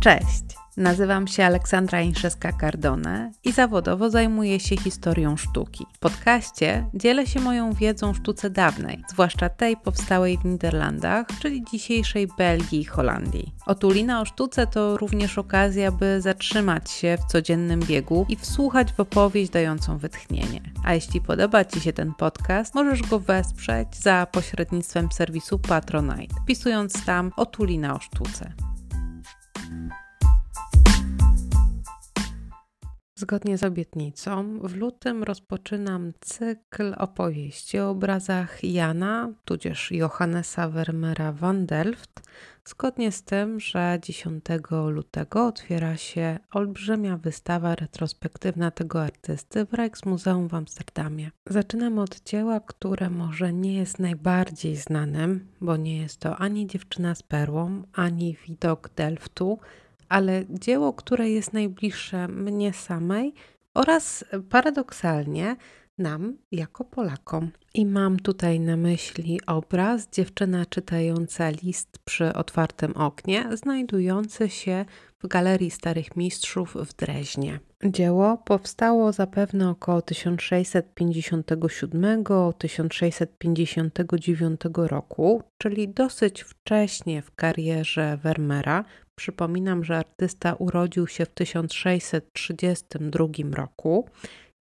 Cześć! Nazywam się Aleksandra Inszeska-Cardone i zawodowo zajmuję się historią sztuki. W podcaście dzielę się moją wiedzą sztuce dawnej, zwłaszcza tej powstałej w Niderlandach, czyli dzisiejszej Belgii i Holandii. Otulina o sztuce to również okazja, by zatrzymać się w codziennym biegu i wsłuchać w opowieść dającą wytchnienie. A jeśli podoba Ci się ten podcast, możesz go wesprzeć za pośrednictwem serwisu Patronite, Pisując tam Otulina o sztuce. Thank you. Zgodnie z obietnicą, w lutym rozpoczynam cykl opowieści o obrazach Jana, tudzież Johannesa Vermeera van Delft, zgodnie z tym, że 10 lutego otwiera się olbrzymia wystawa retrospektywna tego artysty w Rijksmuseum w Amsterdamie. Zaczynam od dzieła, które może nie jest najbardziej znanym, bo nie jest to ani Dziewczyna z perłą, ani Widok Delftu, ale dzieło, które jest najbliższe mnie samej oraz paradoksalnie nam jako Polakom. I mam tutaj na myśli obraz dziewczyna czytająca list przy otwartym oknie, znajdujący się w Galerii Starych Mistrzów w Dreźnie. Dzieło powstało zapewne około 1657-1659 roku, czyli dosyć wcześnie w karierze Vermeera. Przypominam, że artysta urodził się w 1632 roku.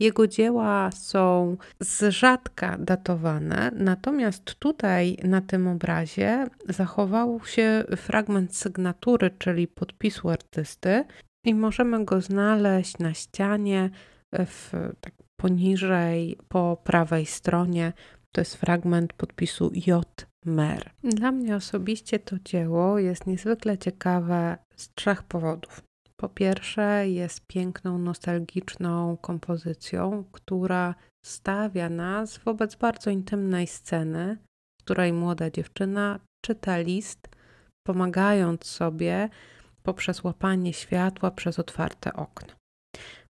Jego dzieła są z rzadka datowane, natomiast tutaj na tym obrazie zachował się fragment sygnatury, czyli podpisu artysty, i możemy go znaleźć na ścianie e, w, tak poniżej, po prawej stronie. To jest fragment podpisu J. Mer. Dla mnie osobiście to dzieło jest niezwykle ciekawe z trzech powodów. Po pierwsze, jest piękną, nostalgiczną kompozycją, która stawia nas wobec bardzo intymnej sceny, w której młoda dziewczyna czyta list, pomagając sobie poprzez łapanie światła przez otwarte okno.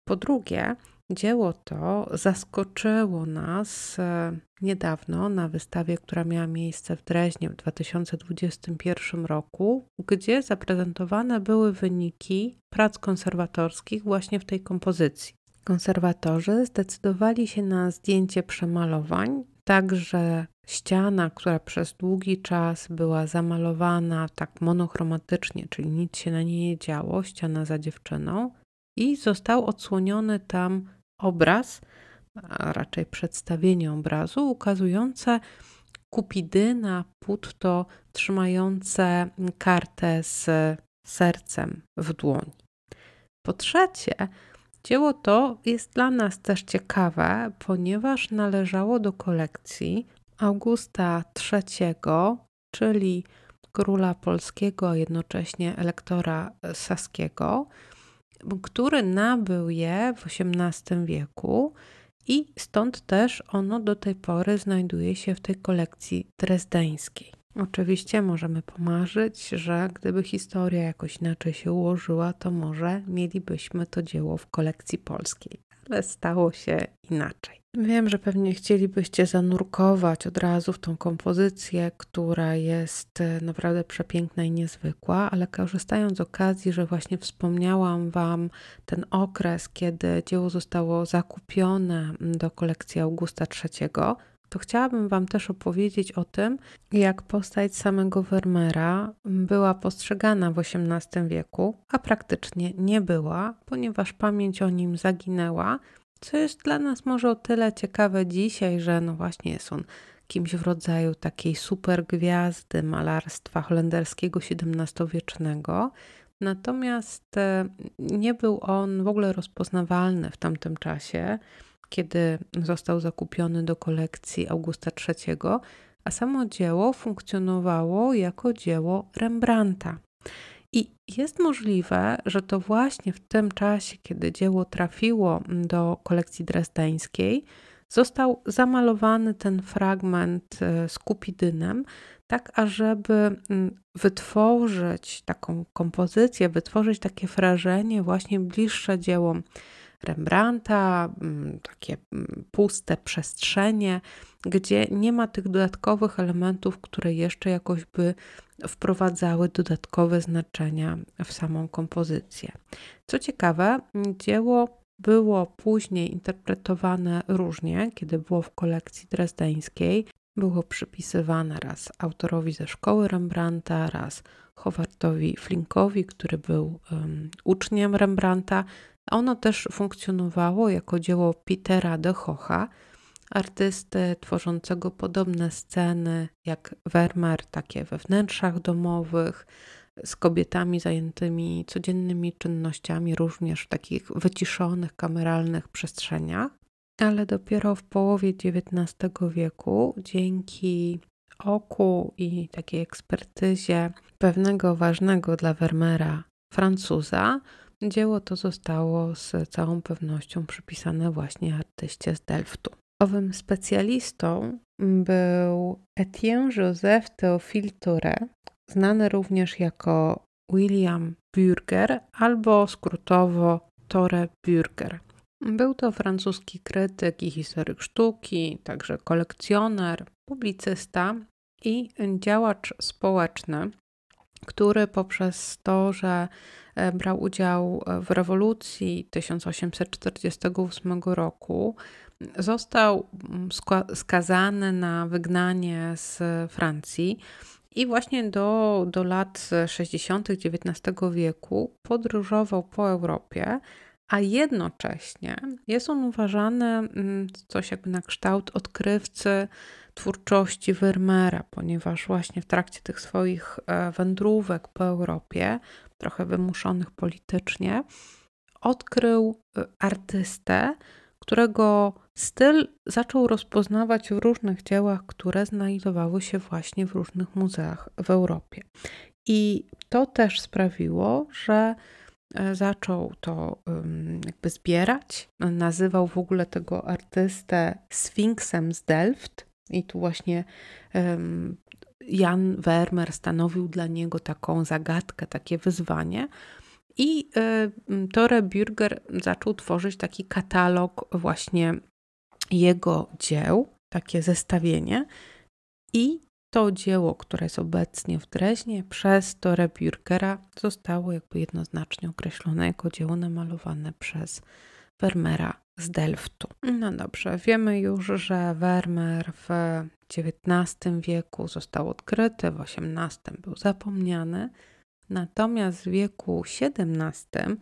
Po drugie, Dzieło to zaskoczyło nas e, niedawno na wystawie, która miała miejsce w Dreźnie w 2021 roku, gdzie zaprezentowane były wyniki prac konserwatorskich właśnie w tej kompozycji. Konserwatorzy zdecydowali się na zdjęcie przemalowań, także ściana, która przez długi czas była zamalowana tak monochromatycznie, czyli nic się na niej nie działo, ściana za dziewczyną, i został odsłoniony tam obraz, a raczej przedstawienie obrazu ukazujące Kupidyna Putto trzymające kartę z sercem w dłoni. Po trzecie, dzieło to jest dla nas też ciekawe, ponieważ należało do kolekcji Augusta III, czyli króla polskiego, a jednocześnie elektora saskiego, który nabył je w XVIII wieku i stąd też ono do tej pory znajduje się w tej kolekcji drezdeńskiej. Oczywiście możemy pomarzyć, że gdyby historia jakoś inaczej się ułożyła, to może mielibyśmy to dzieło w kolekcji polskiej ale stało się inaczej. Wiem, że pewnie chcielibyście zanurkować od razu w tą kompozycję, która jest e, naprawdę przepiękna i niezwykła, ale korzystając z okazji, że właśnie wspomniałam Wam ten okres, kiedy dzieło zostało zakupione mm, do kolekcji Augusta III, to chciałabym Wam też opowiedzieć o tym, jak postać samego Vermeera była postrzegana w XVIII wieku, a praktycznie nie była, ponieważ pamięć o nim zaginęła, co jest dla nas może o tyle ciekawe dzisiaj, że no właśnie jest on kimś w rodzaju takiej supergwiazdy malarstwa holenderskiego XVII-wiecznego. Natomiast e, nie był on w ogóle rozpoznawalny w tamtym czasie kiedy został zakupiony do kolekcji Augusta III, a samo dzieło funkcjonowało jako dzieło Rembrandta. I jest możliwe, że to właśnie w tym czasie, kiedy dzieło trafiło do kolekcji dresdeńskiej, został zamalowany ten fragment e, z kupidynem, tak ażeby wytworzyć taką kompozycję, wytworzyć takie wrażenie właśnie bliższe dziełom Rembrandta, mm, takie mm, puste przestrzenie, gdzie nie ma tych dodatkowych elementów, które jeszcze jakoś by wprowadzały dodatkowe znaczenia w samą kompozycję. Co ciekawe, dzieło było później interpretowane różnie, kiedy było w kolekcji drezdeńskiej. Było przypisywane raz autorowi ze szkoły Rembrandta, raz Howardowi Flinkowi, który był um, uczniem Rembrandta, ono też funkcjonowało jako dzieło Petera de Hocha, artysty tworzącego podobne sceny jak Vermeer, takie we wnętrzach domowych, z kobietami zajętymi codziennymi czynnościami, również w takich wyciszonych, kameralnych przestrzeniach. Ale dopiero w połowie XIX wieku, dzięki oku i takiej ekspertyzie pewnego ważnego dla Vermeera Francuza, Dzieło to zostało z całą pewnością przypisane właśnie artyście z Delftu. Owym specjalistą był Etienne Joseph Théophile Touré, znany również jako William Burger albo skrótowo Tore Burger. Był to francuski krytyk i historyk sztuki, także kolekcjoner, publicysta i działacz społeczny, który poprzez to, że e, brał udział e, w rewolucji 1848 roku, został mm, skazany na wygnanie z Francji. I właśnie do, do lat 60. XIX wieku podróżował po Europie, a jednocześnie jest on uważany mm, coś jakby na kształt odkrywcy twórczości Vermeera, ponieważ właśnie w trakcie tych swoich e, wędrówek po Europie, trochę wymuszonych politycznie, odkrył e, artystę, którego styl zaczął rozpoznawać w różnych dziełach, które znajdowały się właśnie w różnych muzeach w Europie. I to też sprawiło, że e, zaczął to jakby zbierać. Nazywał w ogóle tego artystę Sfinksem z Delft, i tu właśnie um, Jan Wermer stanowił dla niego taką zagadkę, takie wyzwanie. I y, Tore Bürger zaczął tworzyć taki katalog właśnie jego dzieł, takie zestawienie. I to dzieło, które jest obecnie w Dreźnie, przez Tore Bürgera zostało jakby jednoznacznie określone jako dzieło namalowane przez Vermeera z Delftu. No dobrze, wiemy już, że Vermeer w XIX wieku został odkryty, w XVIII był zapomniany, natomiast w wieku XVII,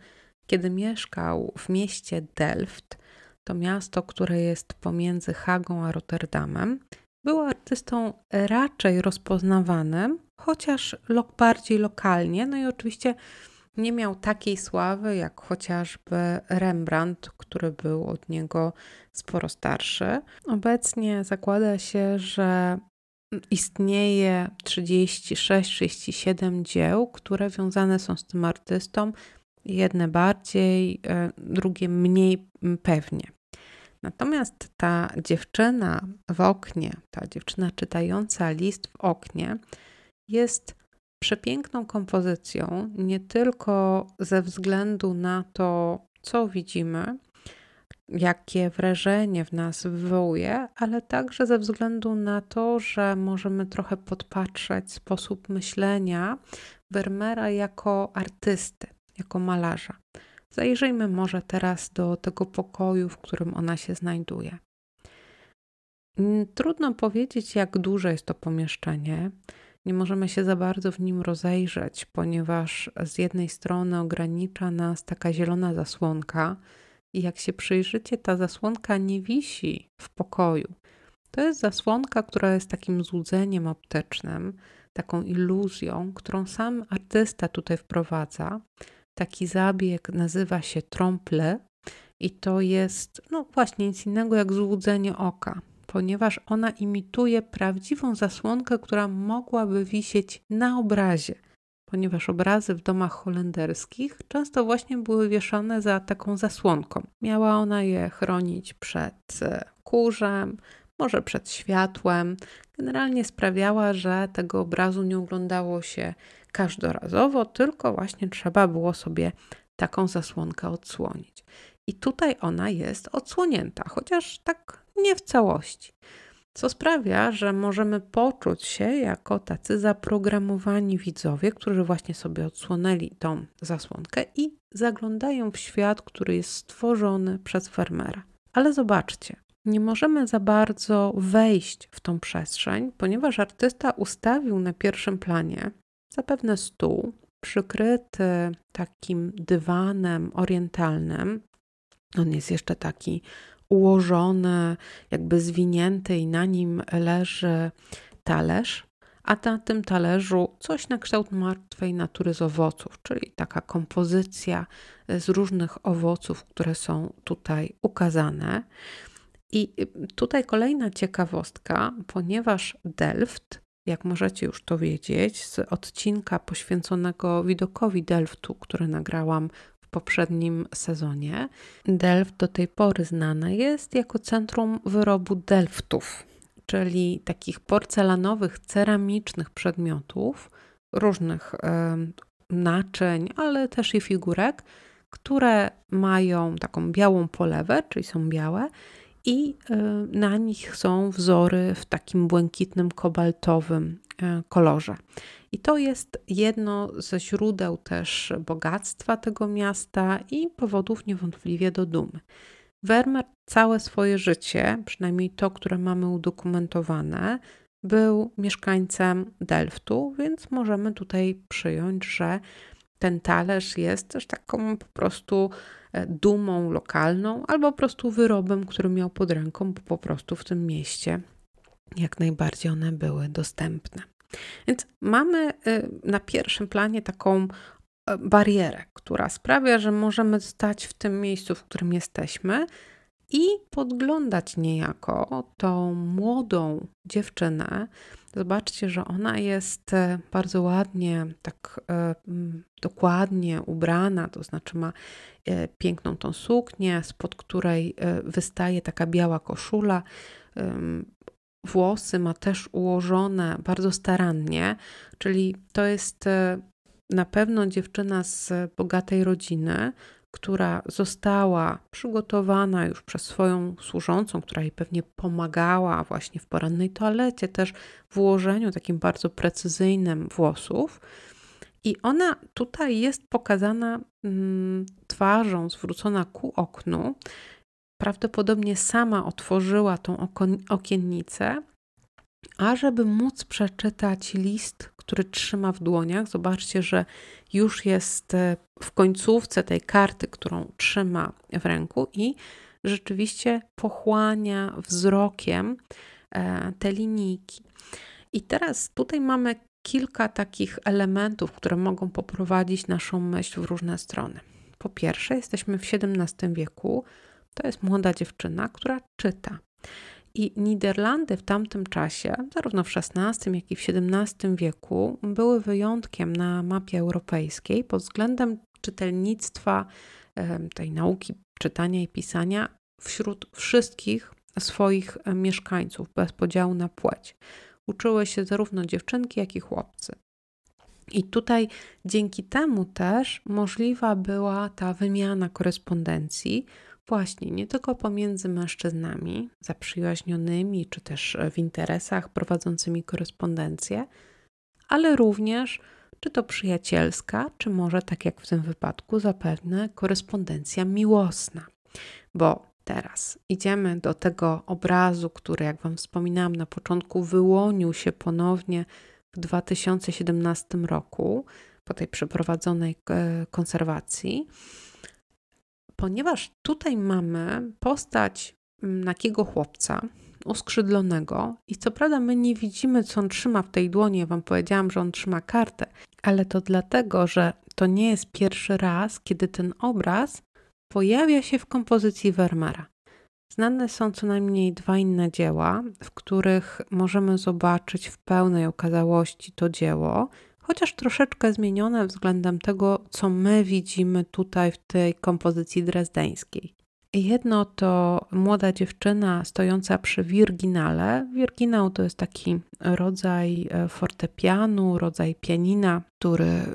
kiedy mieszkał w mieście Delft, to miasto, które jest pomiędzy Hagą a Rotterdamem, był artystą raczej rozpoznawanym, chociaż bardziej lokalnie, no i oczywiście nie miał takiej sławy jak chociażby Rembrandt, który był od niego sporo starszy. Obecnie zakłada się, że istnieje 36 37 dzieł, które wiązane są z tym artystą, jedne bardziej, e, drugie mniej pewnie. Natomiast ta dziewczyna w oknie, ta dziewczyna czytająca list w oknie, jest przepiękną kompozycją, nie tylko ze względu na to, co widzimy, jakie wrażenie w nas wywołuje, ale także ze względu na to, że możemy trochę podpatrzeć sposób myślenia Vermeera jako artysty, jako malarza. Zajrzyjmy może teraz do tego pokoju, w którym ona się znajduje. Trudno powiedzieć, jak duże jest to pomieszczenie nie możemy się za bardzo w nim rozejrzeć, ponieważ z jednej strony ogranicza nas taka zielona zasłonka, i jak się przyjrzycie, ta zasłonka nie wisi w pokoju. To jest zasłonka, która jest takim złudzeniem optycznym, taką iluzją, którą sam artysta tutaj wprowadza. Taki zabieg nazywa się tromple i to jest no właśnie nic innego jak złudzenie oka ponieważ ona imituje prawdziwą zasłonkę, która mogłaby wisieć na obrazie, ponieważ obrazy w domach holenderskich często właśnie były wieszone za taką zasłonką. Miała ona je chronić przed e, kurzem, może przed światłem. Generalnie sprawiała, że tego obrazu nie oglądało się każdorazowo, tylko właśnie trzeba było sobie taką zasłonkę odsłonić. I tutaj ona jest odsłonięta, chociaż tak nie w całości. Co sprawia, że możemy poczuć się jako tacy zaprogramowani widzowie, którzy właśnie sobie odsłonęli tą zasłonkę i zaglądają w świat, który jest stworzony przez farmera. Ale zobaczcie, nie możemy za bardzo wejść w tą przestrzeń, ponieważ artysta ustawił na pierwszym planie zapewne stół przykryty takim dywanem orientalnym. On jest jeszcze taki ułożone, jakby zwinięte i na nim leży talerz, a na tym talerzu coś na kształt martwej natury z owoców, czyli taka kompozycja z różnych owoców, które są tutaj ukazane. I tutaj kolejna ciekawostka, ponieważ Delft, jak możecie już to wiedzieć, z odcinka poświęconego widokowi Delftu, który nagrałam poprzednim sezonie. Delft do tej pory znane jest jako centrum wyrobu delftów, czyli takich porcelanowych, ceramicznych przedmiotów, różnych naczyń, ale też i figurek, które mają taką białą polewę, czyli są białe, i y, na nich są wzory w takim błękitnym, kobaltowym E, kolorze. I to jest jedno ze źródeł też bogactwa tego miasta i powodów niewątpliwie do dumy. Wermer całe swoje życie, przynajmniej to, które mamy udokumentowane, był mieszkańcem Delftu, więc możemy tutaj przyjąć, że ten talerz jest też taką po prostu e, dumą lokalną albo po prostu wyrobem, który miał pod ręką po prostu w tym mieście jak najbardziej one były dostępne. Więc mamy y, na pierwszym planie taką y, barierę, która sprawia, że możemy stać w tym miejscu, w którym jesteśmy i podglądać niejako tą młodą dziewczynę. Zobaczcie, że ona jest y, bardzo ładnie, tak dokładnie ubrana, to znaczy ma piękną tą suknię, spod której wystaje taka biała koszula, Włosy ma też ułożone bardzo starannie, czyli to jest e, na pewno dziewczyna z bogatej rodziny, która została przygotowana już przez swoją służącą, która jej pewnie pomagała właśnie w porannej toalecie, też w ułożeniu takim bardzo precyzyjnym włosów. I ona tutaj jest pokazana mm, twarzą zwrócona ku oknu, prawdopodobnie sama otworzyła tą okiennicę, a żeby móc przeczytać list, który trzyma w dłoniach, zobaczcie, że już jest e, w końcówce tej karty, którą trzyma w ręku i rzeczywiście pochłania wzrokiem e, te linijki. I teraz tutaj mamy kilka takich elementów, które mogą poprowadzić naszą myśl w różne strony. Po pierwsze, jesteśmy w XVII wieku, to jest młoda dziewczyna, która czyta. I Niderlandy w tamtym czasie, zarówno w XVI, jak i w XVII wieku, były wyjątkiem na mapie europejskiej pod względem czytelnictwa, tej nauki czytania i pisania wśród wszystkich swoich e, mieszkańców, bez podziału na płeć. Uczyły się zarówno dziewczynki, jak i chłopcy. I tutaj dzięki temu też możliwa była ta wymiana korespondencji, Właśnie, nie tylko pomiędzy mężczyznami zaprzyjaźnionymi czy też e, w interesach prowadzącymi korespondencję, ale również czy to przyjacielska, czy może tak jak w tym wypadku zapewne korespondencja miłosna. Bo teraz idziemy do tego obrazu, który jak wam wspominałam na początku wyłonił się ponownie w 2017 roku po tej przeprowadzonej e, konserwacji ponieważ tutaj mamy postać takiego mm, chłopca, uskrzydlonego i co prawda my nie widzimy, co on trzyma w tej dłoni. Ja Wam powiedziałam, że on trzyma kartę, ale to dlatego, że to nie jest pierwszy raz, kiedy ten obraz pojawia się w kompozycji Vermeera. Znane są co najmniej dwa inne dzieła, w których możemy zobaczyć w pełnej okazałości to dzieło, chociaż troszeczkę zmienione względem tego, co my widzimy tutaj w tej kompozycji drezdeńskiej. Jedno to młoda dziewczyna stojąca przy wirginale. Wirginał to jest taki rodzaj e, fortepianu, rodzaj pianina, który e,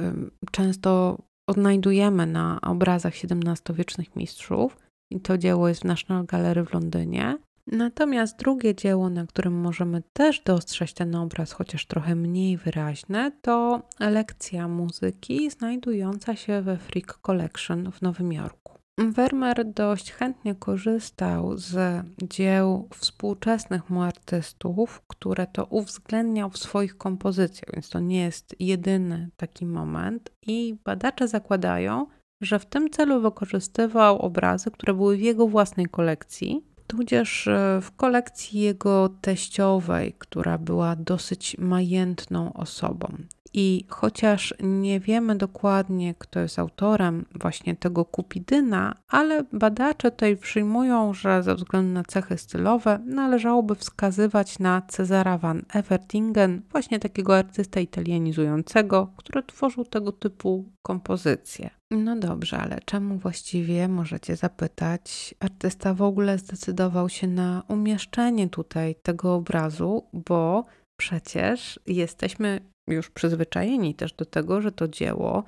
często odnajdujemy na obrazach XVII-wiecznych mistrzów. I to dzieło jest w National Gallery w Londynie. Natomiast drugie dzieło, na którym możemy też dostrzec ten obraz, chociaż trochę mniej wyraźne, to lekcja muzyki znajdująca się we Freak Collection w Nowym Jorku. Vermeer dość chętnie korzystał z dzieł współczesnych mu artystów, które to uwzględniał w swoich kompozycjach, więc to nie jest jedyny taki moment. I badacze zakładają, że w tym celu wykorzystywał obrazy, które były w jego własnej kolekcji, tudzież e, w kolekcji jego teściowej, która była dosyć majętną osobą. I chociaż nie wiemy dokładnie, kto jest autorem właśnie tego kupidyna, ale badacze tutaj przyjmują, że ze względu na cechy stylowe należałoby wskazywać na Cezara van Everdingen, właśnie takiego artystę italianizującego, który tworzył tego typu kompozycje. No dobrze, ale czemu właściwie możecie zapytać? Artysta w ogóle zdecydował się na umieszczenie tutaj tego obrazu, bo przecież jesteśmy już przyzwyczajeni też do tego, że to dzieło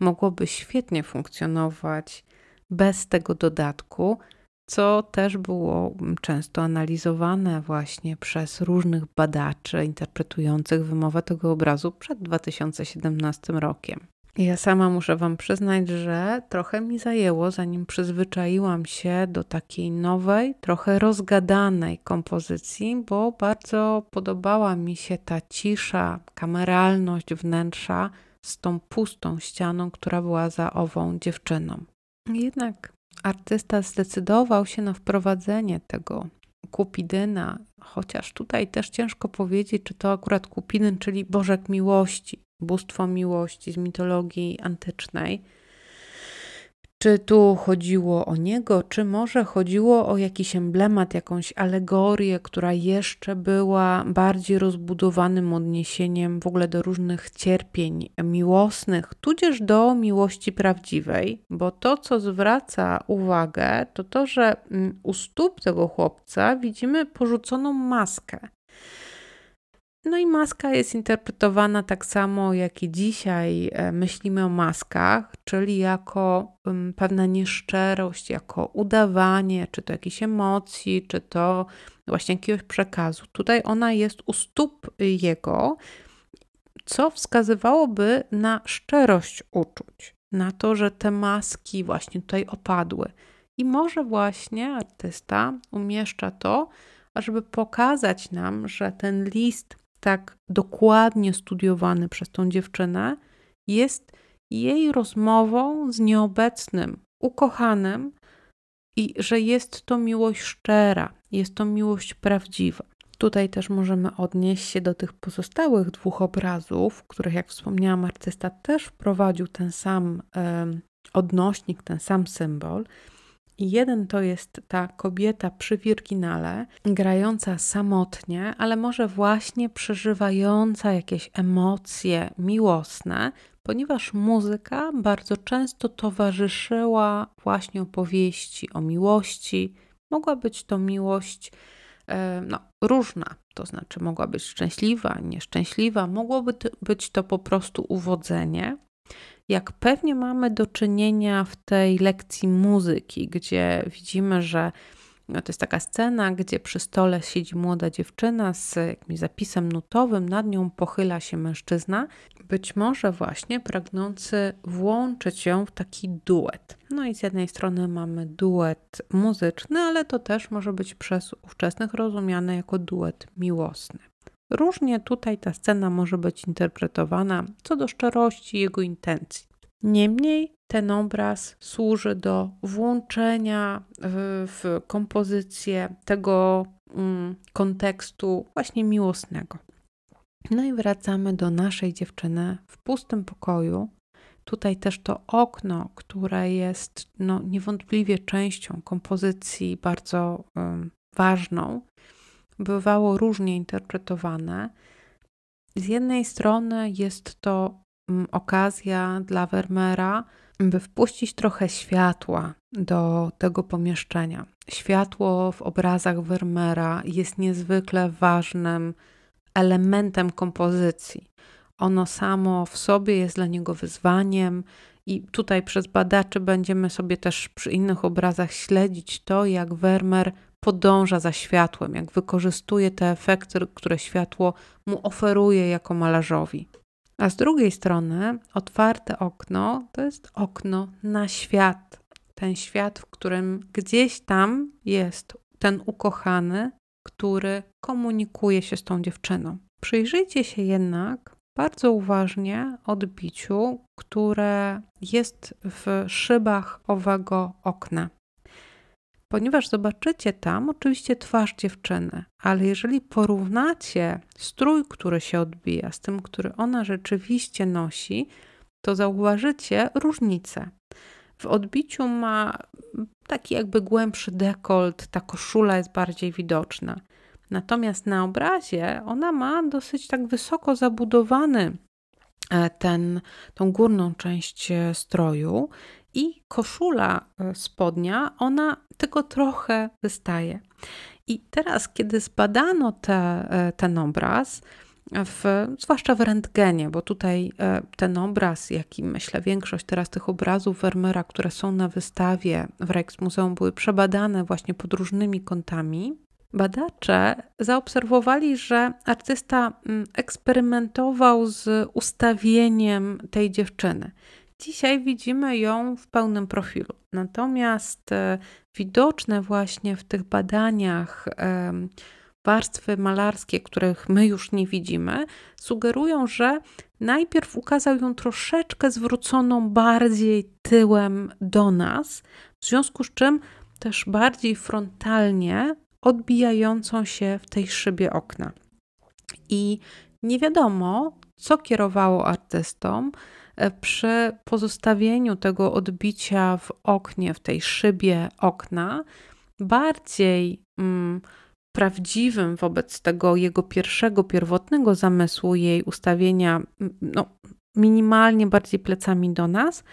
mogłoby świetnie funkcjonować bez tego dodatku, co też było często analizowane właśnie przez różnych badaczy interpretujących wymowę tego obrazu przed 2017 rokiem. Ja sama muszę Wam przyznać, że trochę mi zajęło, zanim przyzwyczaiłam się do takiej nowej, trochę rozgadanej kompozycji, bo bardzo podobała mi się ta cisza, kameralność wnętrza z tą pustą ścianą, która była za ową dziewczyną. Jednak artysta zdecydował się na wprowadzenie tego kupidyna, chociaż tutaj też ciężko powiedzieć, czy to akurat kupidyn, czyli Bożek Miłości bóstwo miłości z mitologii antycznej. Czy tu chodziło o niego, czy może chodziło o jakiś emblemat, jakąś alegorię, która jeszcze była bardziej rozbudowanym odniesieniem w ogóle do różnych cierpień miłosnych, tudzież do miłości prawdziwej, bo to, co zwraca uwagę, to to, że u stóp tego chłopca widzimy porzuconą maskę. No i maska jest interpretowana tak samo, jak i dzisiaj e, myślimy o maskach, czyli jako pewna nieszczerość, jako udawanie, czy to jakichś emocji, czy to właśnie jakiegoś przekazu. Tutaj ona jest u stóp jego, co wskazywałoby na szczerość uczuć, na to, że te maski właśnie tutaj opadły. I może właśnie artysta umieszcza to, żeby pokazać nam, że ten list tak dokładnie studiowany przez tą dziewczynę, jest jej rozmową z nieobecnym, ukochanym i że jest to miłość szczera, jest to miłość prawdziwa. Tutaj też możemy odnieść się do tych pozostałych dwóch obrazów, których, jak wspomniałam, artysta też wprowadził ten sam y, odnośnik, ten sam symbol. Jeden to jest ta kobieta przy Wirginale, grająca samotnie, ale może właśnie przeżywająca jakieś emocje miłosne, ponieważ muzyka bardzo często towarzyszyła właśnie opowieści o miłości. Mogła być to miłość e, no, różna, to znaczy mogła być szczęśliwa, nieszczęśliwa, mogłoby być to po prostu uwodzenie, jak pewnie mamy do czynienia w tej lekcji muzyki, gdzie widzimy, że no to jest taka scena, gdzie przy stole siedzi młoda dziewczyna z jakimś zapisem nutowym, nad nią pochyla się mężczyzna, być może właśnie pragnący włączyć ją w taki duet. No i z jednej strony mamy duet muzyczny, ale to też może być przez ówczesnych rozumiane jako duet miłosny. Różnie tutaj ta scena może być interpretowana co do szczerości jego intencji. Niemniej ten obraz służy do włączenia w kompozycję tego mm, kontekstu właśnie miłosnego. No i wracamy do naszej dziewczyny w pustym pokoju. Tutaj też to okno, które jest no, niewątpliwie częścią kompozycji bardzo um, ważną, bywało różnie interpretowane. Z jednej strony jest to mm, okazja dla Vermeera, by wpuścić trochę światła do tego pomieszczenia. Światło w obrazach Vermeera jest niezwykle ważnym elementem kompozycji. Ono samo w sobie jest dla niego wyzwaniem, i tutaj przez badaczy będziemy sobie też przy innych obrazach śledzić to, jak Vermeer podąża za światłem, jak wykorzystuje te efekty, które światło mu oferuje jako malarzowi. A z drugiej strony, otwarte okno to jest okno na świat. Ten świat, w którym gdzieś tam jest ten ukochany, który komunikuje się z tą dziewczyną. Przyjrzyjcie się jednak bardzo uważnie odbiciu, które jest w szybach owego okna ponieważ zobaczycie tam oczywiście twarz dziewczyny, ale jeżeli porównacie strój, który się odbija z tym, który ona rzeczywiście nosi, to zauważycie różnicę. W odbiciu ma taki jakby głębszy dekolt, ta koszula jest bardziej widoczna. Natomiast na obrazie ona ma dosyć tak wysoko zabudowany e, ten, tą górną część e, stroju i koszula e, spodnia, ona tylko trochę wystaje. I teraz, kiedy zbadano te, e, ten obraz, w, zwłaszcza w rentgenie, bo tutaj e, ten obraz, jak i myślę większość teraz tych obrazów Vermeera, które są na wystawie w Rijksmuseum, były przebadane właśnie pod różnymi kątami. Badacze zaobserwowali, że artysta mm, eksperymentował z ustawieniem tej dziewczyny. Dzisiaj widzimy ją w pełnym profilu. Natomiast e, widoczne właśnie w tych badaniach warstwy malarskie, których my już nie widzimy, sugerują, że najpierw ukazał ją troszeczkę zwróconą bardziej tyłem do nas, w związku z czym też bardziej frontalnie odbijającą się w tej szybie okna. I nie wiadomo, co kierowało artystom, E, przy pozostawieniu tego odbicia w oknie, w tej szybie okna, bardziej mm, prawdziwym wobec tego jego pierwszego, pierwotnego zamysłu, jej ustawienia no, minimalnie bardziej plecami do nas,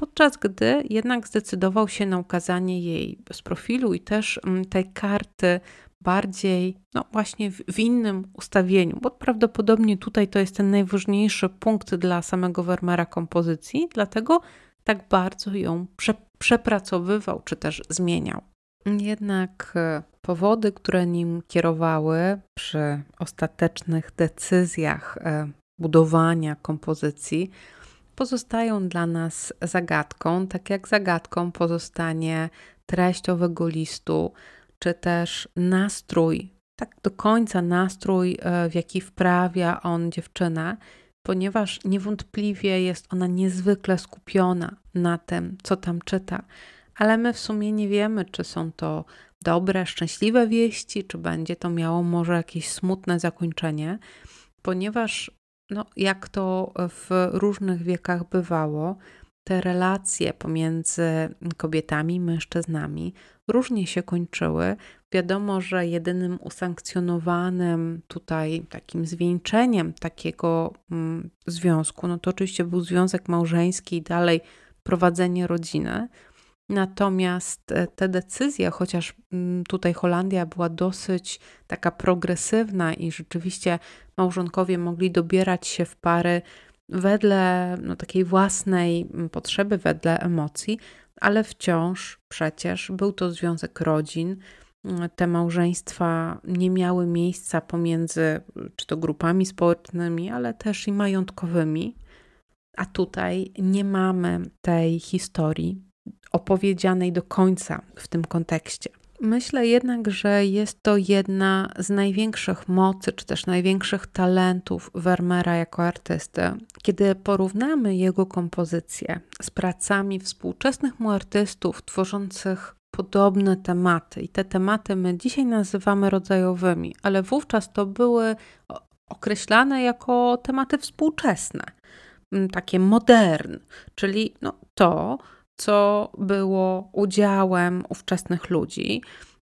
podczas gdy jednak zdecydował się na ukazanie jej z profilu i też mm, tej karty bardziej, no właśnie w, w, innym ustawieniu, bo prawdopodobnie tutaj to jest ten najważniejszy punkt dla samego Vermeera kompozycji, dlatego tak bardzo ją prze, przepracowywał czy też zmieniał. Jednak e, powody, które nim kierowały przy ostatecznych decyzjach e, budowania kompozycji, pozostają dla nas zagadką, tak jak zagadką pozostanie treść owego listu, czy też nastrój, tak do końca nastrój, e, w jaki wprawia on dziewczynę, ponieważ niewątpliwie jest ona niezwykle skupiona na tym, co tam czyta, ale my w sumie nie wiemy, czy są to dobre, szczęśliwe wieści, czy będzie to miało może jakieś smutne zakończenie, ponieważ no, jak to w różnych wiekach bywało, te relacje pomiędzy kobietami i mężczyznami różnie się kończyły. Wiadomo, że jedynym usankcjonowanym tutaj takim zwieńczeniem takiego mm, związku, no to oczywiście był związek małżeński i dalej prowadzenie rodziny. Natomiast e, te decyzje, chociaż mm, tutaj Holandia była dosyć taka progresywna i rzeczywiście małżonkowie mogli dobierać się w pary wedle no, takiej własnej mm, potrzeby, wedle emocji, ale wciąż przecież był to związek rodzin. Te małżeństwa nie miały miejsca pomiędzy czy to grupami społecznymi, ale też i majątkowymi. A tutaj nie mamy tej historii opowiedzianej do końca w tym kontekście. Myślę jednak, że jest to jedna z największych mocy, czy też największych talentów Vermeera jako artysty. Kiedy porównamy jego kompozycje z pracami współczesnych mu artystów tworzących podobne tematy, i te tematy my dzisiaj nazywamy rodzajowymi, ale wówczas to były określane jako tematy współczesne, takie modern, czyli no to, co było udziałem ówczesnych ludzi.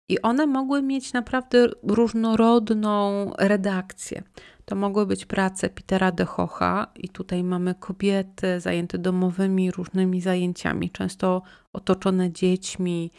I one mogły mieć naprawdę różnorodną redakcję. To mogły być prace Petera de Hocha, i tutaj mamy kobiety zajęte domowymi różnymi zajęciami, często otoczone dziećmi.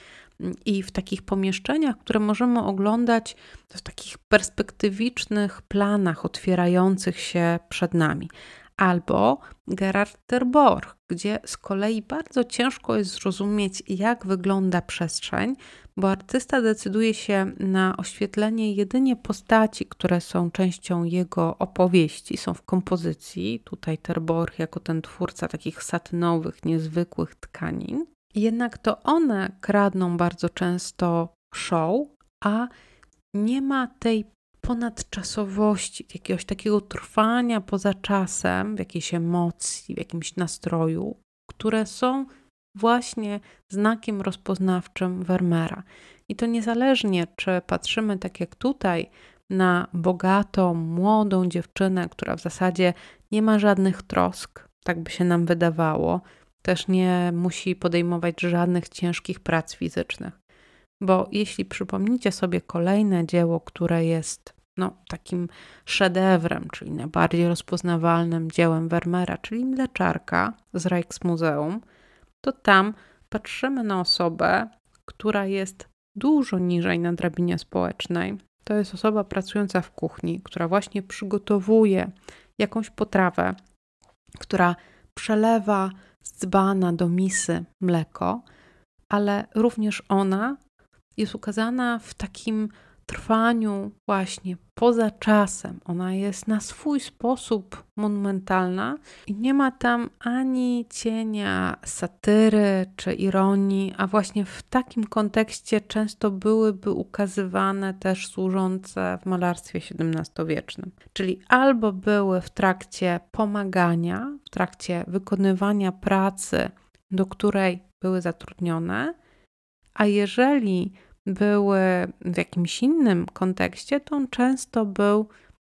I w takich pomieszczeniach, które możemy oglądać w takich perspektywicznych planach otwierających się przed nami. Albo Gerard Terborg, gdzie z kolei bardzo ciężko jest zrozumieć, jak wygląda przestrzeń, bo artysta decyduje się na oświetlenie jedynie postaci, które są częścią jego opowieści, są w kompozycji. Tutaj Terborch jako ten twórca takich satynowych, niezwykłych tkanin. Jednak to one kradną bardzo często show, a nie ma tej ponadczasowości, jakiegoś takiego trwania poza czasem, w jakiejś emocji, w jakimś nastroju, które są właśnie znakiem rozpoznawczym Vermeera. I to niezależnie, czy patrzymy tak jak tutaj na bogatą, młodą dziewczynę, która w zasadzie nie ma żadnych trosk, tak by się nam wydawało, też nie musi podejmować żadnych ciężkich prac fizycznych. Bo jeśli przypomnicie sobie kolejne dzieło, które jest no, takim szedewrem, czyli najbardziej rozpoznawalnym dziełem Vermeera, czyli mleczarka z Rijksmuseum, to tam patrzymy na osobę, która jest dużo niżej na drabinie społecznej. To jest osoba pracująca w kuchni, która właśnie przygotowuje jakąś potrawę, która przelewa z dzbana do misy mleko, ale również ona jest ukazana w takim trwaniu właśnie poza czasem. Ona jest na swój sposób monumentalna i nie ma tam ani cienia satyry czy ironii, a właśnie w takim kontekście często byłyby ukazywane też służące w malarstwie XVII-wiecznym. Czyli albo były w trakcie pomagania, w trakcie wykonywania pracy, do której były zatrudnione, a jeżeli były w jakimś innym kontekście, to on często był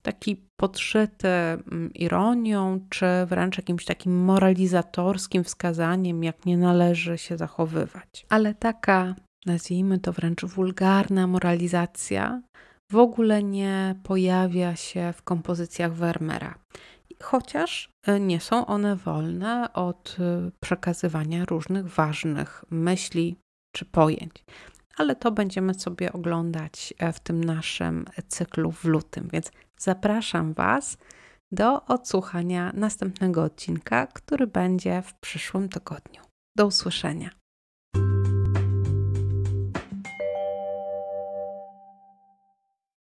taki podszyty mm, ironią, czy wręcz jakimś takim moralizatorskim wskazaniem, jak nie należy się zachowywać. Ale taka, nazwijmy to wręcz wulgarna moralizacja, w ogóle nie pojawia się w kompozycjach Vermeera. Chociaż y, nie są one wolne od y, przekazywania różnych ważnych myśli czy pojęć ale to będziemy sobie oglądać e, w tym naszym cyklu w lutym. Więc zapraszam Was do odsłuchania następnego odcinka, który będzie w przyszłym tygodniu. Do usłyszenia.